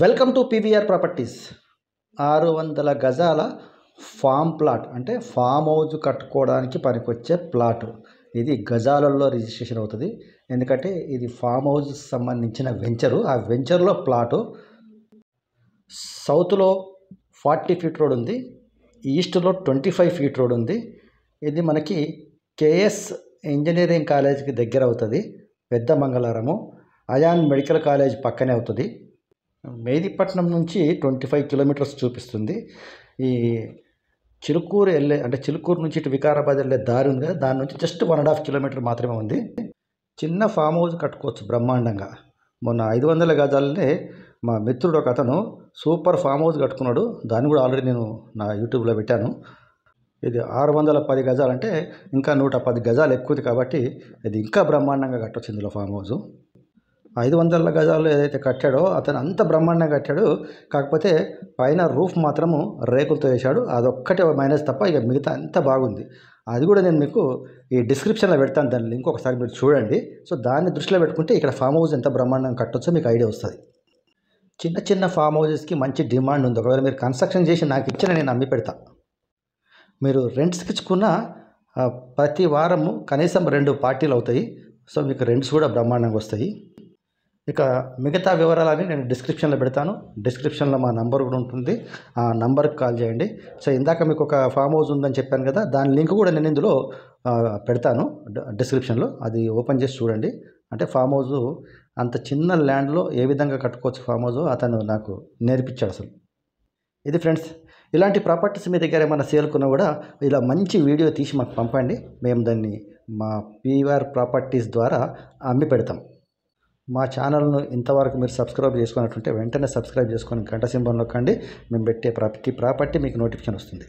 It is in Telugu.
వెల్కమ్ టు పీవీఆర్ ప్రాపర్టీస్ ఆరు వందల గజాల ఫామ్ ప్లాట్ అంటే ఫామ్ హౌజ్ కట్టుకోవడానికి పనికొచ్చే ప్లాట్ ఇది గజాలలో రిజిస్ట్రేషన్ అవుతుంది ఎందుకంటే ఇది ఫామ్ హౌజ్ సంబంధించిన వెంచరు ఆ వెంచర్లో ప్లాటు సౌత్లో ఫార్టీ ఫీట్ రోడ్ ఉంది ఈస్ట్లో ట్వంటీ ఫైవ్ ఫీట్ రోడ్ ఉంది ఇది మనకి కేఎస్ ఇంజనీరింగ్ కాలేజీకి దగ్గర అవుతుంది పెద్ద మంగళారము అయాన్ మెడికల్ కాలేజ్ పక్కనే అవుతుంది మెహదీపట్నం నుంచి ట్వంటీ ఫైవ్ కిలోమీటర్స్ చూపిస్తుంది ఈ చిలుకూరు వెళ్ళే అంటే చిలుకూరు నుంచి ఇటు వికారాబాద్ వెళ్ళే దారి ఉంది కదా దాని నుంచి just one and half kilometre మాత్రమే ఉంది చిన్న ఫామ్ హౌస్ కట్టుకోవచ్చు బ్రహ్మాండంగా మొన్న ఐదు వందల గజాలనే మా మిత్రుడు ఒక అతను సూపర్ ఫామ్ హౌస్ కట్టుకున్నాడు దాన్ని కూడా ఆల్రెడీ నేను నా యూట్యూబ్లో పెట్టాను ఇది ఆరు వందల పది గజాలంటే ఇంకా నూట పది గజాలు ఎక్కువది కాబట్టి ఇది ఇంకా బ్రహ్మాండంగా కట్టొచ్చు ఇందులో ఫామ్ హౌస్ ఐదు వందల గజాలు ఏదైతే కట్టాడో అతను అంత బ్రహ్మాండంగా కట్టాడు కాకపోతే పైన రూఫ్ మాత్రము రేకులతో వేశాడు అదొక్కటి మైనస్ తప్ప ఇక మిగతా అంత బాగుంది అది కూడా నేను మీకు ఈ డిస్క్రిప్షన్లో పెడతాను దాని లింక్ ఒకసారి మీరు చూడండి సో దాన్ని దృష్టిలో పెట్టుకుంటే ఇక్కడ ఫామ్ హౌస్ ఎంత బ్రహ్మాండంగా కట్టొచ్చో మీకు ఐడియా వస్తుంది చిన్న చిన్న ఫామ్ హౌజెస్కి మంచి డిమాండ్ ఉంది ఒకవేళ మీరు కన్స్ట్రక్షన్ చేసి నాకు ఇచ్చిన నేను అమ్మి పెడతా మీరు రెంట్స్ ఇచ్చుకున్న ప్రతి వారము కనీసం రెండు పార్టీలు అవుతాయి సో మీకు రెంట్స్ కూడా బ్రహ్మాండంగా వస్తాయి ఇక మిగతా వివరాలని నేను డిస్క్రిప్షన్లో పెడతాను డిస్క్రిప్షన్లో మా నంబర్ కూడా ఉంటుంది ఆ నంబర్కి కాల్ చేయండి సో ఇందాక మీకు ఒక ఫామ్ హౌస్ ఉందని చెప్పాను కదా దాని లింక్ కూడా నేను ఇందులో పెడతాను డిస్క్రిప్షన్లో అది ఓపెన్ చేసి చూడండి అంటే ఫామ్ హౌస్ అంత చిన్న ల్యాండ్లో ఏ విధంగా కట్టుకోవచ్చు ఫామ్ హౌస్ అతను నాకు నేర్పించాడు అసలు ఇది ఫ్రెండ్స్ ఇలాంటి ప్రాపర్టీస్ మీ దగ్గర ఏమైనా సేల్కున్నా కూడా ఇలా మంచి వీడియో తీసి మాకు పంపండి మేము దాన్ని మా పీవర్ ప్రాపర్టీస్ ద్వారా అమ్మి పెడతాం మా ఛానల్ను ఇంతవరకు మీరు సబ్స్క్రైబ్ చేసుకున్నట్టుంటే వెంటనే సబ్స్క్రైబ్ చేసుకొని గంట సింబల్ నొక్కండి మేము పెట్టే ప్రతి ప్రాపర్టీ మీకు నోటిఫికేషన్ వస్తుంది